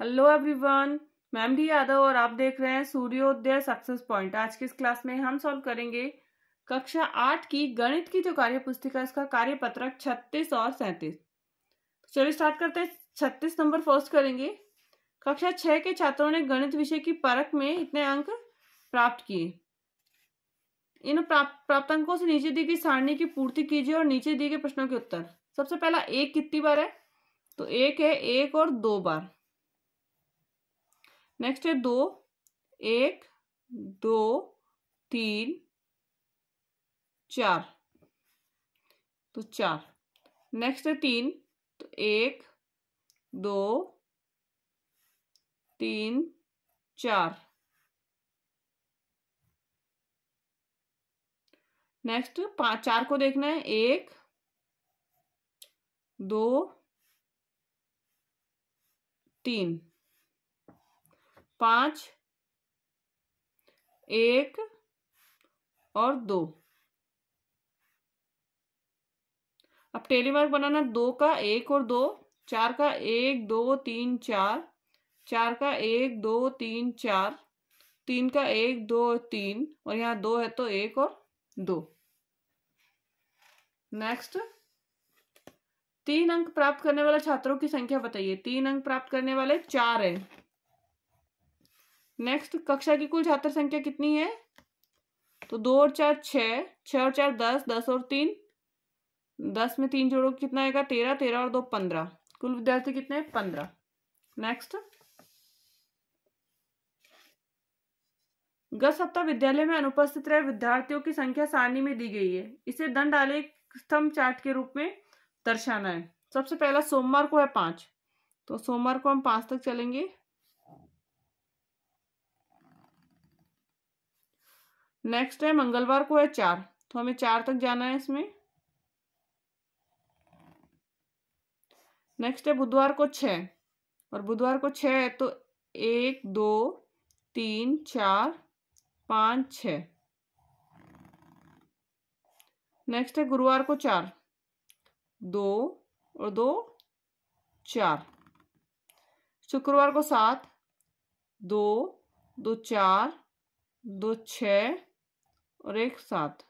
hello everyone ma'am D Yadav और आप देख रहे हैं सूर्योदय सक्सेस पॉइंट आज के इस क्लास में हम सॉल्व करेंगे कक्षा आठ की गणित की जो कार्य पुस्तिका इसका कार्य पत्रक छत्तीस और सैंतीस तो चलिए स्टार्ट करते हैं छत्तीस नंबर फर्स्ट करेंगे कक्षा छः के छात्रों ने गणित विषय की परख में इतने अंक प्राप्त किए इन प्राप्त प्राप्त अंकों से नीचे दी गई सारणी की पूर्ति कीजिए और नीचे दिए गए प्रश्नों के उत्तर सबसे पहला एक कितनी बार है तो एक है एक और दो बार नेक्स्ट है दो एक दो तीन चार तो चार नेक्स्ट है तीन तो एक दो तीन चार नेक्स्ट पांच चार को देखना है एक दो तीन पांच एक और दो अब टेलीमार्क बनाना दो का एक और दो चार का एक दो तीन चार चार का एक दो तीन चार तीन का एक दो तीन और यहाँ दो है तो एक और दो नेक्स्ट तीन अंक प्राप्त करने वाले छात्रों की संख्या बताइए तीन अंक प्राप्त करने वाले चार हैं नेक्स्ट कक्षा की कुल छात्र संख्या कितनी है तो दो और चार छ और चार दस दस और तीन दस में तीन जोड़ो कितना आएगा तेरह तेरह और दो पंद्रह कुल विद्यार्थी कितने पंद्रह नेक्स्ट गत सप्ताह विद्यालय में अनुपस्थित रहे विद्यार्थियों की संख्या सारणी में दी गई है इसे दंड आलेख स्तंभ चार्ट के रूप में दर्शाना है सबसे पहला सोमवार को है पांच तो सोमवार को हम पांच तक चलेंगे नेक्स्ट है मंगलवार को है चार तो हमें चार तक जाना है इसमें नेक्स्ट है बुधवार को छ और बुधवार को छ है तो एक दो तीन चार पाँच छ नेक्स्ट है गुरुवार को चार दो और दो चार शुक्रवार को सात दो दो चार दो छः और एक सात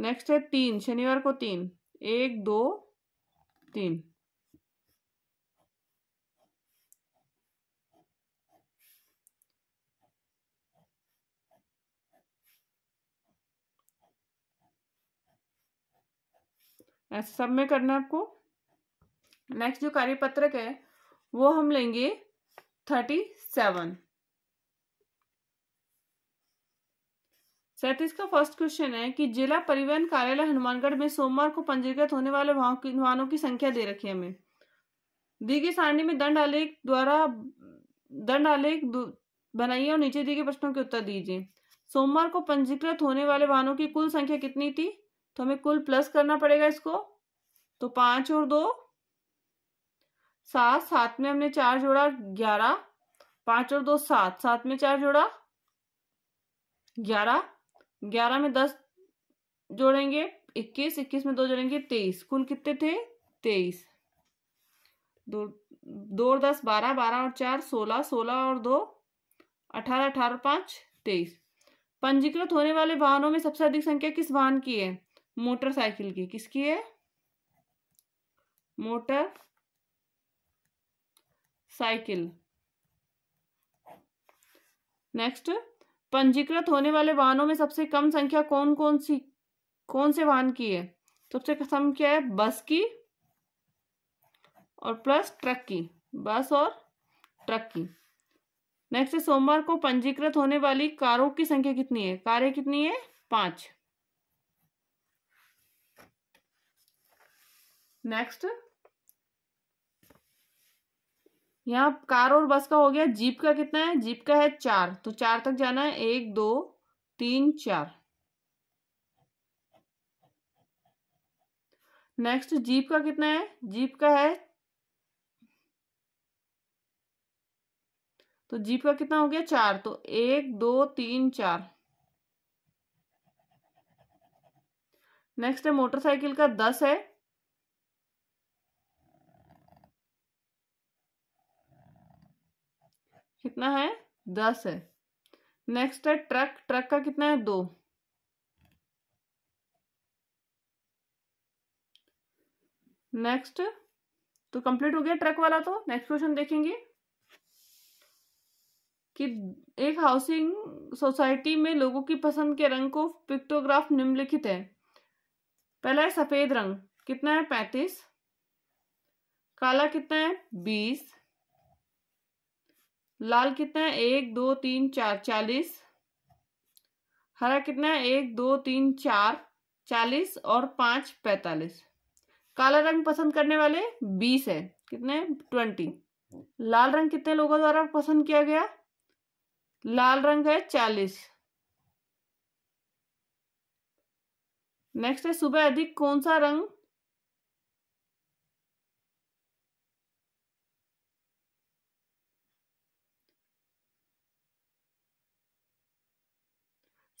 नेक्स्ट है तीन शनिवार को तीन एक दो तीन ऐसे सब में करना है आपको नेक्स्ट जो कार्यपत्रक है वो हम लेंगे थर्टी सेवन सैतीस का फर्स्ट क्वेश्चन है कि जिला परिवहन कार्यालय हनुमानगढ़ में सोमवार को पंजीकृत होने वाले वाहनों की संख्या दे रखी है हमें दी गई सारणी में दंड आलेख द्वारा दंड आलेख बनाइए और नीचे दिए गए प्रश्नों के उत्तर दीजिए सोमवार को पंजीकृत होने वाले वाहनों की कुल संख्या कितनी थी तो हमें कुल प्लस करना पड़ेगा इसको तो पांच और दो सात सात में हमने चार जोड़ा ग्यारह पांच और दो सात सात में चार जोड़ा ग्यारह ग्यारह में दस जोड़ेंगे इक्कीस इक्कीस में दो जोड़ेंगे तेईस कुल कितने थे तेईस दो दो और दस बारह बारह और चार सोलह सोलह और दो अठारह अठारह पाँच तेईस पंजीकृत होने वाले वाहनों में सबसे अधिक संख्या किस वाहन की है मोटरसाइकिल की किसकी है मोटर साइकिल नेक्स्ट पंजीकृत होने वाले वाहनों में सबसे कम संख्या कौन कौन सी कौन से वाहन की है सबसे कम क्या है बस की और प्लस ट्रक की बस और ट्रक की नेक्स्ट है सोमवार को पंजीकृत होने वाली कारों की संख्या कितनी है कारें कितनी है पांच नेक्स्ट यहाँ कार और बस का हो गया जीप का कितना है जीप का है चार तो चार तक जाना है एक दो तीन चार नेक्स्ट जीप का कितना है जीप का है तो जीप का कितना हो गया चार तो एक दो तीन चार नेक्स्ट है मोटरसाइकिल का दस है कितना है दस है नेक्स्ट है ट्रक ट्रक का कितना है दो नेक्स्ट तो कंप्लीट हो गया ट्रक वाला तो नेक्स्ट क्वेश्चन देखेंगे कि एक हाउसिंग सोसाइटी में लोगों की पसंद के रंग को पिक्टोग्राफ निम्नलिखित है पहला है सफेद रंग कितना है पैंतीस काला कितना है बीस लाल कितना है एक दो तीन चार चालीस हरा कितना है एक दो तीन चार चालीस और पाँच पैंतालीस काला रंग पसंद करने वाले बीस है कितने ट्वेंटी लाल रंग कितने लोगों द्वारा पसंद किया गया लाल रंग है चालीस नेक्स्ट है सुबह अधिक कौन सा रंग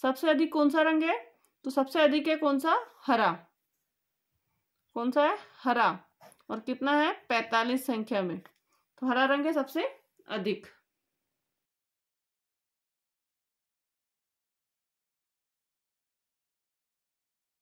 सबसे अधिक कौन सा रंग है तो सबसे अधिक है कौन सा हरा कौन सा है हरा और कितना है पैतालीस संख्या में तो हरा रंग है सबसे अधिक